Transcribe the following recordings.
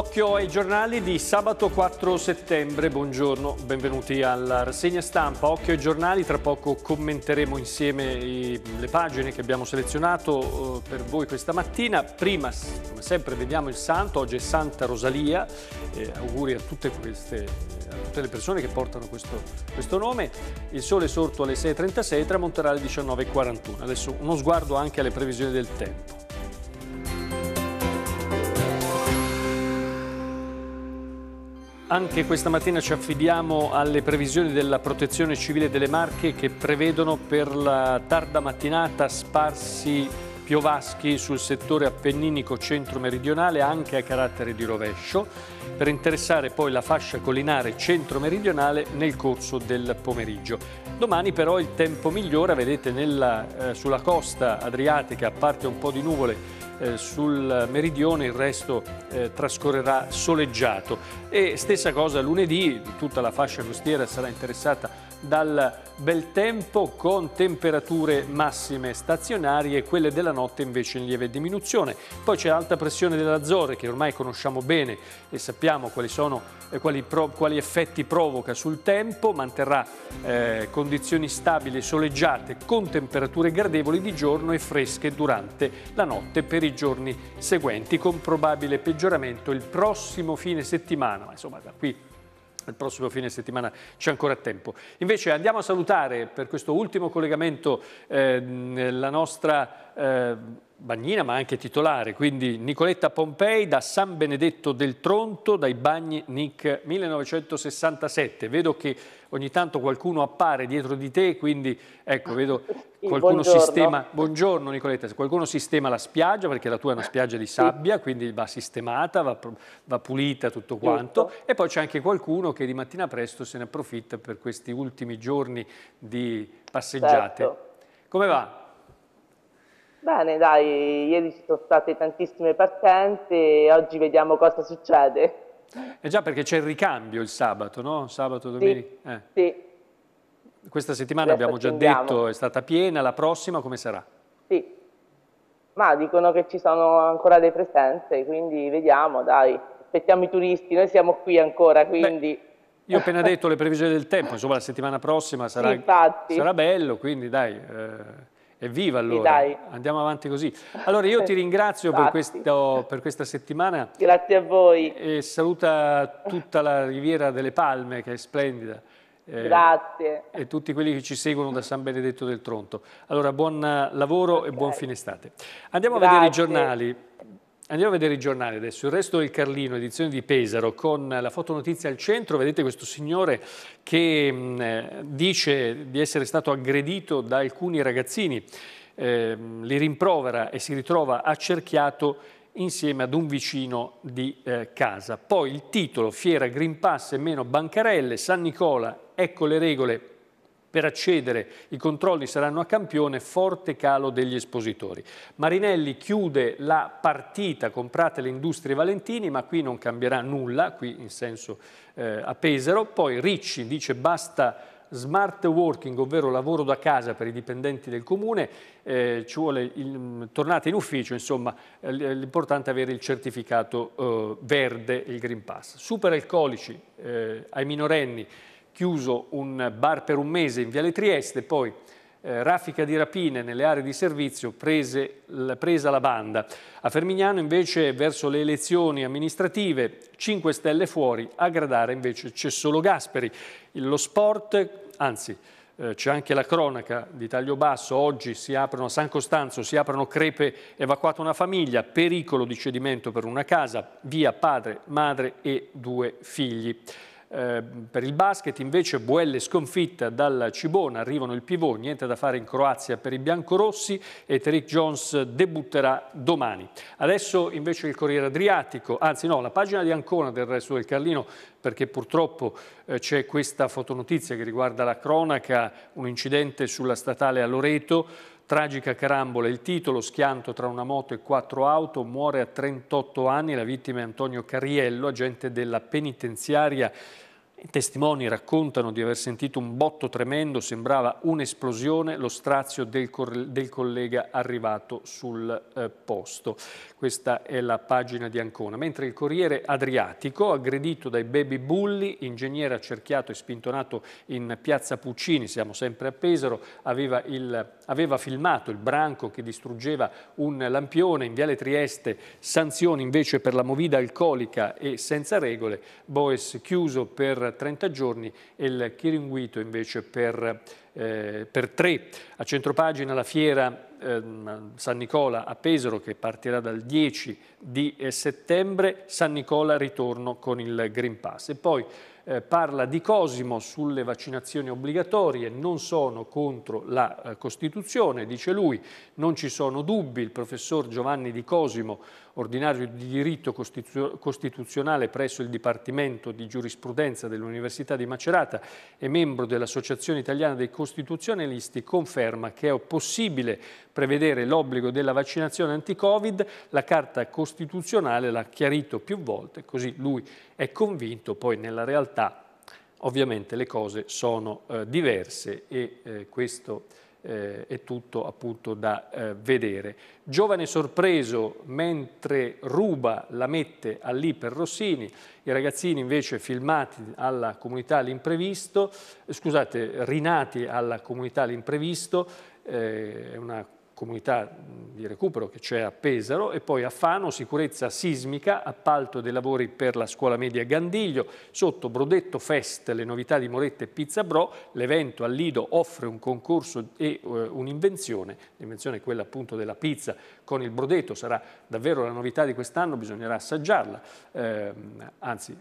Occhio ai giornali di sabato 4 settembre, buongiorno, benvenuti alla rassegna stampa. Occhio ai giornali, tra poco commenteremo insieme i, le pagine che abbiamo selezionato eh, per voi questa mattina. Prima, come sempre, vediamo il santo, oggi è Santa Rosalia, eh, auguri a tutte, queste, a tutte le persone che portano questo, questo nome. Il sole è sorto alle 6.36 e tramonterà alle 19.41. Adesso uno sguardo anche alle previsioni del tempo. Anche questa mattina ci affidiamo alle previsioni della protezione civile delle Marche che prevedono per la tarda mattinata sparsi piovaschi sul settore appenninico centro-meridionale anche a carattere di rovescio, per interessare poi la fascia collinare centro-meridionale nel corso del pomeriggio. Domani però il tempo migliora, vedete nella, eh, sulla costa adriatica, a parte un po' di nuvole, eh, sul meridione, il resto eh, trascorrerà soleggiato. E stessa cosa lunedì, tutta la fascia costiera sarà interessata dal bel tempo con temperature massime stazionarie, quelle della notte invece in lieve diminuzione. Poi c'è l'alta pressione dell'Azzore che ormai conosciamo bene e sappiamo quali, sono, eh, quali, pro, quali effetti provoca sul tempo, manterrà eh, condizioni stabili soleggiate con temperature gradevoli di giorno e fresche durante la notte per i giorni seguenti, con probabile peggioramento il prossimo fine settimana, ma insomma da qui il prossimo fine settimana c'è ancora tempo. Invece andiamo a salutare per questo ultimo collegamento eh, la nostra... Eh, bagnina ma anche titolare, quindi Nicoletta Pompei da San Benedetto del Tronto, dai bagni NIC 1967. Vedo che ogni tanto qualcuno appare dietro di te, quindi ecco, vedo qualcuno buongiorno. sistema... Buongiorno Nicoletta, qualcuno sistema la spiaggia, perché la tua è una spiaggia di sabbia, sì. quindi va sistemata, va, va pulita tutto quanto. Tutto. E poi c'è anche qualcuno che di mattina presto se ne approfitta per questi ultimi giorni di passeggiate. Certo. Come va? Bene, dai, ieri ci sono state tantissime partenze e oggi vediamo cosa succede. Eh già, perché c'è il ricambio il sabato, no? Sabato, domenica. Sì, eh. sì. Questa settimana abbiamo già andiamo. detto è stata piena, la prossima come sarà? Sì, ma dicono che ci sono ancora le presenze, quindi vediamo, dai, aspettiamo i turisti, noi siamo qui ancora, quindi... Beh. Io ho appena detto le previsioni del tempo, insomma la settimana prossima sarà, sì, sarà bello, quindi dai, eh, Evviva allora, sì, andiamo avanti così. Allora io ti ringrazio per, questo, per, questa settimana. Grazie a voi. E saluta tutta la Riviera delle Palme che è splendida. Eh, Grazie. E tutti quelli che ci seguono da San Benedetto del Tronto. Allora buon lavoro okay. e buon fine estate. Andiamo Grazie. a vedere i giornali. Andiamo a vedere i giornali adesso, il resto del Carlino, edizione di Pesaro, con la fotonotizia al centro, vedete questo signore che mh, eh, dice di essere stato aggredito da alcuni ragazzini, eh, li rimprovera e si ritrova accerchiato insieme ad un vicino di eh, casa. Poi il titolo, Fiera Green Pass e meno bancarelle, San Nicola, ecco le regole per accedere i controlli saranno a campione, forte calo degli espositori. Marinelli chiude la partita, comprate le industrie Valentini, ma qui non cambierà nulla, qui in senso eh, a Pesaro. Poi Ricci dice basta smart working, ovvero lavoro da casa per i dipendenti del comune, eh, ci vuole il, mm, tornate in ufficio, insomma eh, l'importante è avere il certificato eh, verde, il Green Pass. Superalcolici eh, ai minorenni, chiuso un bar per un mese in Viale Trieste, poi eh, raffica di rapine nelle aree di servizio prese, presa la banda. A Fermignano invece verso le elezioni amministrative 5 stelle fuori, a gradare invece c'è solo Gasperi. Lo sport, anzi eh, c'è anche la cronaca di taglio basso, oggi si aprono a San Costanzo, si aprono crepe, evacuata una famiglia, pericolo di cedimento per una casa, via padre, madre e due figli. Ehm, per il basket invece Buelle sconfitta dalla Cibona, arrivano il Pivot, niente da fare in Croazia per i biancorossi e Tariq Jones debutterà domani. Adesso invece il Corriere Adriatico, anzi no, la pagina di Ancona del resto del Carlino perché purtroppo eh, c'è questa fotonotizia che riguarda la cronaca, un incidente sulla statale a Loreto, Tragica carambola, il titolo, schianto tra una moto e quattro auto, muore a 38 anni la vittima è Antonio Cariello, agente della penitenziaria i testimoni raccontano di aver sentito un botto tremendo, sembrava un'esplosione, lo strazio del, del collega arrivato sul eh, posto. Questa è la pagina di Ancona. Mentre il Corriere Adriatico, aggredito dai baby bulli, ingegnere accerchiato e spintonato in piazza Puccini, siamo sempre a Pesaro, aveva, il, aveva filmato il branco che distruggeva un lampione in Viale Trieste, sanzioni invece per la movida alcolica e senza regole, Boes chiuso per 30 giorni e il Chiringuito invece per, eh, per 3. A centropagina la fiera eh, San Nicola a Pesaro che partirà dal 10 di eh, settembre, San Nicola ritorno con il Green Pass. E poi eh, parla di Cosimo sulle vaccinazioni obbligatorie, non sono contro la eh, Costituzione, dice lui, non ci sono dubbi, il professor Giovanni Di Cosimo ordinario di diritto costituzionale presso il Dipartimento di Giurisprudenza dell'Università di Macerata e membro dell'Associazione Italiana dei Costituzionalisti, conferma che è possibile prevedere l'obbligo della vaccinazione anti-Covid. La Carta Costituzionale l'ha chiarito più volte, così lui è convinto, poi nella realtà ovviamente le cose sono eh, diverse e eh, questo eh, è tutto appunto da eh, vedere. Giovane sorpreso mentre ruba la mette allì per Rossini, i ragazzini invece filmati alla comunità all'imprevisto, eh, scusate, rinati alla comunità all'imprevisto, eh, è una comunità di recupero che c'è a Pesaro e poi a Fano sicurezza sismica, appalto dei lavori per la scuola media Gandiglio, sotto Brodetto Fest le novità di Moretta e Pizza Bro, l'evento a Lido offre un concorso e uh, un'invenzione, l'invenzione è quella appunto della pizza con il Brodetto, sarà davvero la novità di quest'anno, bisognerà assaggiarla, eh, anzi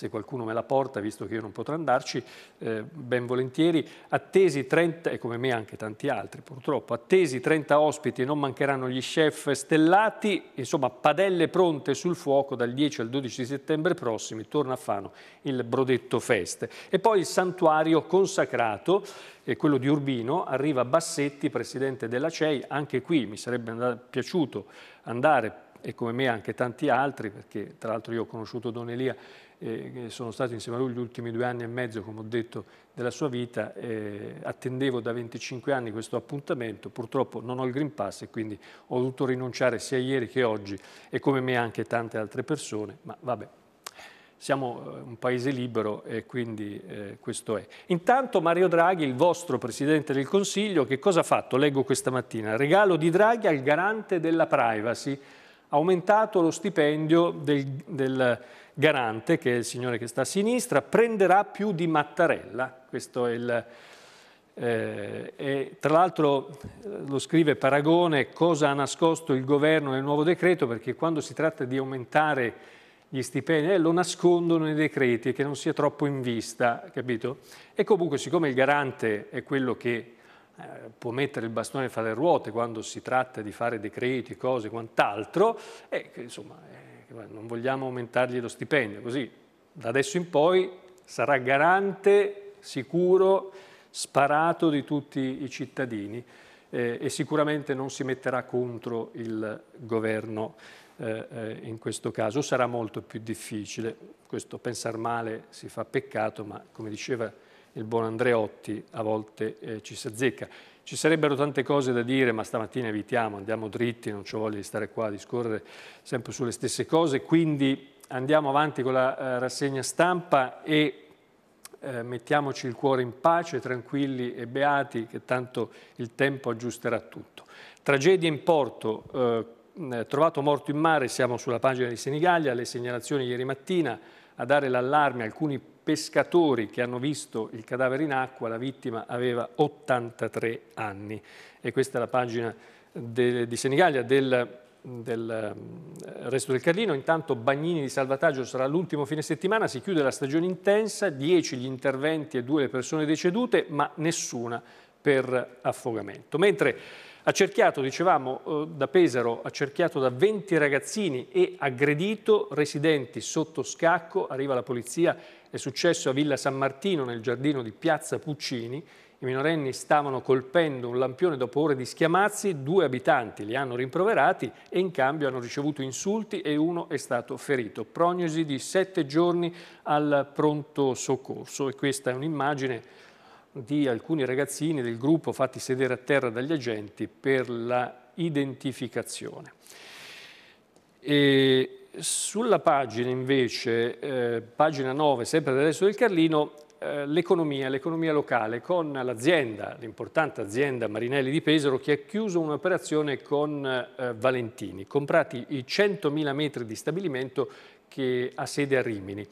se qualcuno me la porta, visto che io non potrò andarci, eh, ben volentieri, attesi 30, e come me anche tanti altri purtroppo, attesi 30 ospiti, non mancheranno gli chef stellati, insomma padelle pronte sul fuoco dal 10 al 12 settembre prossimi, torna a Fano il Brodetto Fest. E poi il santuario consacrato, eh, quello di Urbino, arriva Bassetti, presidente della CEI, anche qui mi sarebbe piaciuto andare e come me anche tanti altri, perché tra l'altro io ho conosciuto Don Elia eh, sono stato insieme a lui gli ultimi due anni e mezzo, come ho detto, della sua vita. Eh, attendevo da 25 anni questo appuntamento, purtroppo non ho il Green Pass e quindi ho dovuto rinunciare sia ieri che oggi e come me anche tante altre persone, ma vabbè, siamo eh, un paese libero e quindi eh, questo è. Intanto Mario Draghi, il vostro Presidente del Consiglio, che cosa ha fatto? Leggo questa mattina. Regalo di Draghi al garante della privacy, aumentato lo stipendio del, del Garante, che è il signore che sta a sinistra, prenderà più di Mattarella, questo è il... Eh, tra l'altro eh, lo scrive Paragone cosa ha nascosto il governo nel nuovo decreto perché quando si tratta di aumentare gli stipendi eh, lo nascondono nei decreti che non sia troppo in vista, capito? E comunque siccome il garante è quello che eh, può mettere il bastone fra le ruote quando si tratta di fare decreti, cose, quant'altro, eh, insomma non vogliamo aumentargli lo stipendio, così da adesso in poi sarà garante sicuro, sparato di tutti i cittadini eh, e sicuramente non si metterà contro il governo eh, eh in questo caso, sarà molto più difficile. Questo pensare male si fa peccato, ma come diceva il buon Andreotti a volte eh, ci si azzecca. Ci sarebbero tante cose da dire, ma stamattina evitiamo, andiamo dritti, non c'ho voglia di stare qua a discorrere sempre sulle stesse cose, quindi andiamo avanti con la eh, rassegna stampa e eh, mettiamoci il cuore in pace, tranquilli e beati, che tanto il tempo aggiusterà tutto. Tragedia in porto, eh, trovato morto in mare, siamo sulla pagina di Senigallia, le segnalazioni ieri mattina a dare l'allarme, alcuni pescatori che hanno visto il cadavere in acqua, la vittima aveva 83 anni. E questa è la pagina de, di Senigallia del, del eh, resto del Carlino. Intanto Bagnini di salvataggio sarà l'ultimo fine settimana, si chiude la stagione intensa, 10 gli interventi e 2 le persone decedute, ma nessuna per affogamento. Mentre Accerchiato, dicevamo, eh, da Pesaro, accerchiato da 20 ragazzini e aggredito, residenti sotto scacco, arriva la polizia, è successo a Villa San Martino nel giardino di Piazza Puccini, i minorenni stavano colpendo un lampione dopo ore di schiamazzi, due abitanti li hanno rimproverati e in cambio hanno ricevuto insulti e uno è stato ferito. Prognosi di sette giorni al pronto soccorso e questa è un'immagine di alcuni ragazzini del gruppo fatti sedere a terra dagli agenti per la identificazione. E sulla pagina invece, eh, pagina 9, sempre dell'Adesso del Carlino, eh, l'economia, l'economia locale con l'azienda, l'importante azienda Marinelli di Pesaro che ha chiuso un'operazione con eh, Valentini, comprati i 100.000 metri di stabilimento che ha sede a Rimini.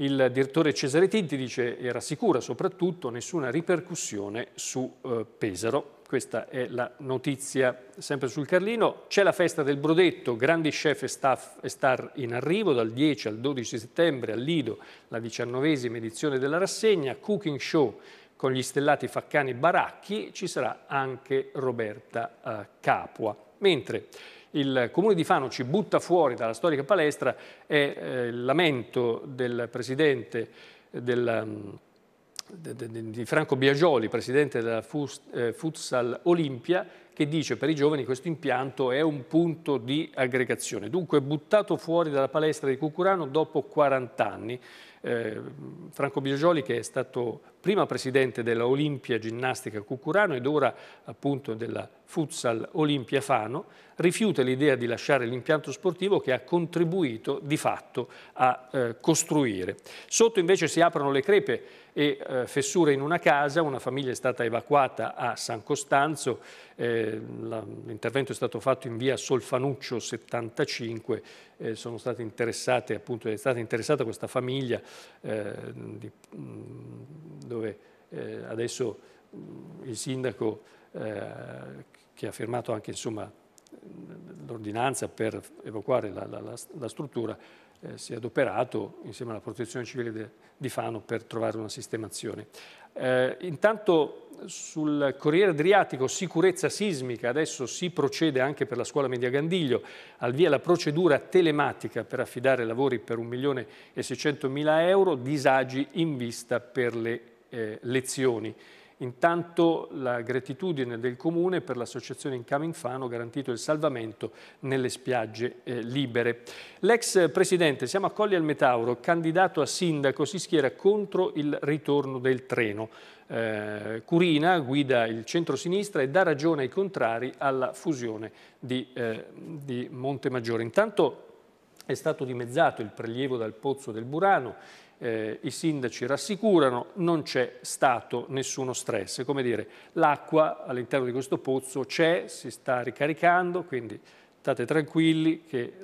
Il direttore Cesare Tinti dice era sicura soprattutto nessuna ripercussione su eh, Pesaro. Questa è la notizia sempre sul Carlino. C'è la festa del Brodetto, grandi chef e, staff, e star in arrivo dal 10 al 12 settembre a Lido, la diciannovesima edizione della rassegna, cooking show con gli stellati Faccani Baracchi, ci sarà anche Roberta eh, Capua. Mentre il Comune di Fano ci butta fuori dalla storica palestra è eh, il lamento del Presidente della, mm, de, de, di Franco Biagioli, Presidente della Fus, eh, Futsal Olimpia, che dice per i giovani questo impianto è un punto di aggregazione. Dunque buttato fuori dalla palestra di Cucurano dopo 40 anni eh, Franco Biagioli che è stato prima presidente della Olimpia Ginnastica Cucurano ed ora appunto della Futsal Olimpia Fano, rifiuta l'idea di lasciare l'impianto sportivo che ha contribuito di fatto a eh, costruire. Sotto invece si aprono le crepe e eh, fessure in una casa, una famiglia è stata evacuata a San Costanzo, eh, l'intervento è stato fatto in via Solfanuccio 75 eh, sono state interessate, appunto è stata interessata questa famiglia eh, di, mm, dove eh, adesso mm, il sindaco eh, che ha firmato anche l'ordinanza per evacuare la, la, la, la struttura eh, si è adoperato insieme alla protezione civile de, di Fano per trovare una sistemazione. Eh, intanto sul Corriere Adriatico sicurezza sismica, adesso si procede anche per la scuola Media Gandiglio, al via la procedura telematica per affidare lavori per 1.600.000 euro, disagi in vista per le eh, lezioni. Intanto la gratitudine del Comune per l'associazione Incaminfano ha garantito il salvamento nelle spiagge eh, libere. L'ex presidente Siamo a Colli al Metauro, candidato a sindaco, si schiera contro il ritorno del treno eh, Curina guida il centro-sinistra e dà ragione ai contrari alla fusione di, eh, di Montemaggiore. Intanto è stato dimezzato il prelievo dal pozzo del Burano, eh, i sindaci rassicurano, non c'è stato nessuno stress. Come dire, l'acqua all'interno di questo pozzo c'è, si sta ricaricando, quindi state tranquilli che eh,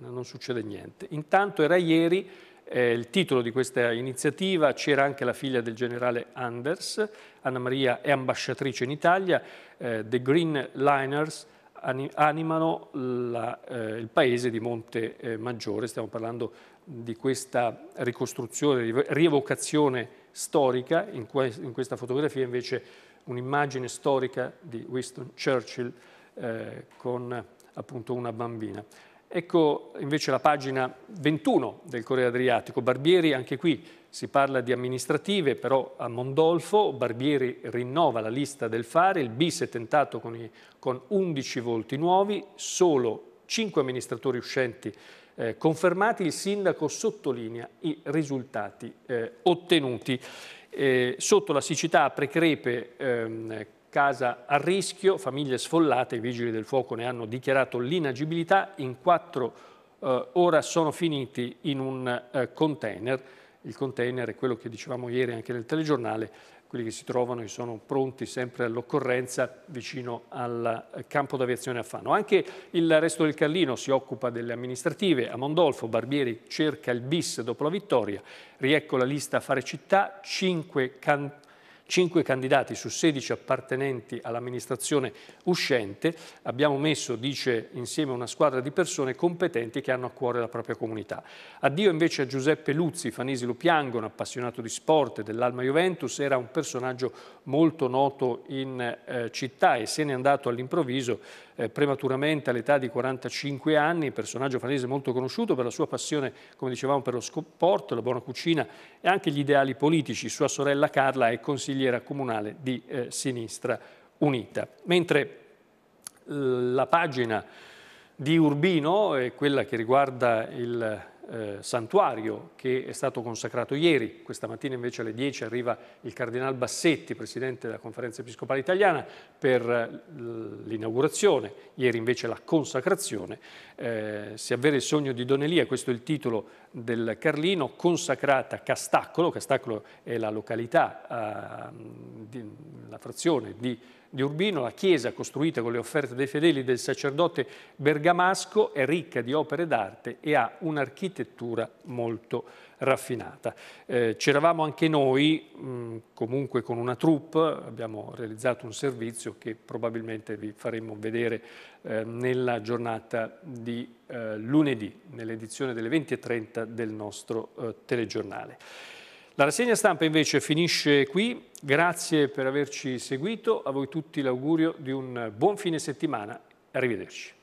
non succede niente. Intanto era ieri eh, il titolo di questa iniziativa, c'era anche la figlia del generale Anders, Anna Maria è ambasciatrice in Italia, eh, The Green Liners animano la, eh, il paese di Monte eh, Maggiore, stiamo parlando di questa ricostruzione, di rievocazione storica, in, que in questa fotografia invece un'immagine storica di Winston Churchill eh, con appunto una bambina. Ecco invece la pagina 21 del Corriere Adriatico. Barbieri, anche qui si parla di amministrative, però a Mondolfo Barbieri rinnova la lista del fare, il bis è tentato con, i, con 11 volti nuovi, solo 5 amministratori uscenti eh, confermati, il sindaco sottolinea i risultati eh, ottenuti. Eh, sotto la siccità a Precrepe ehm, casa a rischio, famiglie sfollate, i vigili del fuoco ne hanno dichiarato l'inagibilità, in quattro eh, ora sono finiti in un eh, container, il container è quello che dicevamo ieri anche nel telegiornale, quelli che si trovano e sono pronti sempre all'occorrenza vicino al eh, campo d'aviazione a Fano. Anche il resto del Carlino si occupa delle amministrative, a Mondolfo Barbieri cerca il bis dopo la vittoria, riecco la lista a fare città, 5 cantoni 5 candidati su 16 appartenenti all'amministrazione uscente. Abbiamo messo, dice, insieme una squadra di persone competenti che hanno a cuore la propria comunità. Addio invece a Giuseppe Luzzi, Fanisi lo un appassionato di sport dell'Alma Juventus, era un personaggio molto noto in eh, città e se n'è andato all'improvviso eh, prematuramente all'età di 45 anni, personaggio fanese molto conosciuto per la sua passione, come dicevamo, per lo sport, la buona cucina e anche gli ideali politici. Sua sorella Carla è consigliera consigliera comunale di eh, Sinistra Unita. Mentre la pagina di Urbino è quella che riguarda il eh, santuario che è stato consacrato ieri, questa mattina invece alle 10 arriva il Cardinal Bassetti, Presidente della Conferenza Episcopale Italiana, per eh, l'inaugurazione, ieri invece la consacrazione. Eh, si avvera il sogno di Don Elia, questo è il titolo del Carlino, consacrata Castaccolo, Castaccolo è la località, eh, di, la frazione di di Urbino, la chiesa costruita con le offerte dei fedeli del sacerdote bergamasco è ricca di opere d'arte e ha un'architettura molto raffinata. Eh, C'eravamo anche noi, mh, mm, comunque con una troupe, abbiamo realizzato un servizio che probabilmente vi faremo vedere eh, nella giornata di eh, lunedì, nell'edizione delle 20.30 del nostro eh, telegiornale. La rassegna stampa invece finisce qui, grazie per averci seguito, a voi tutti l'augurio di un buon fine settimana, arrivederci.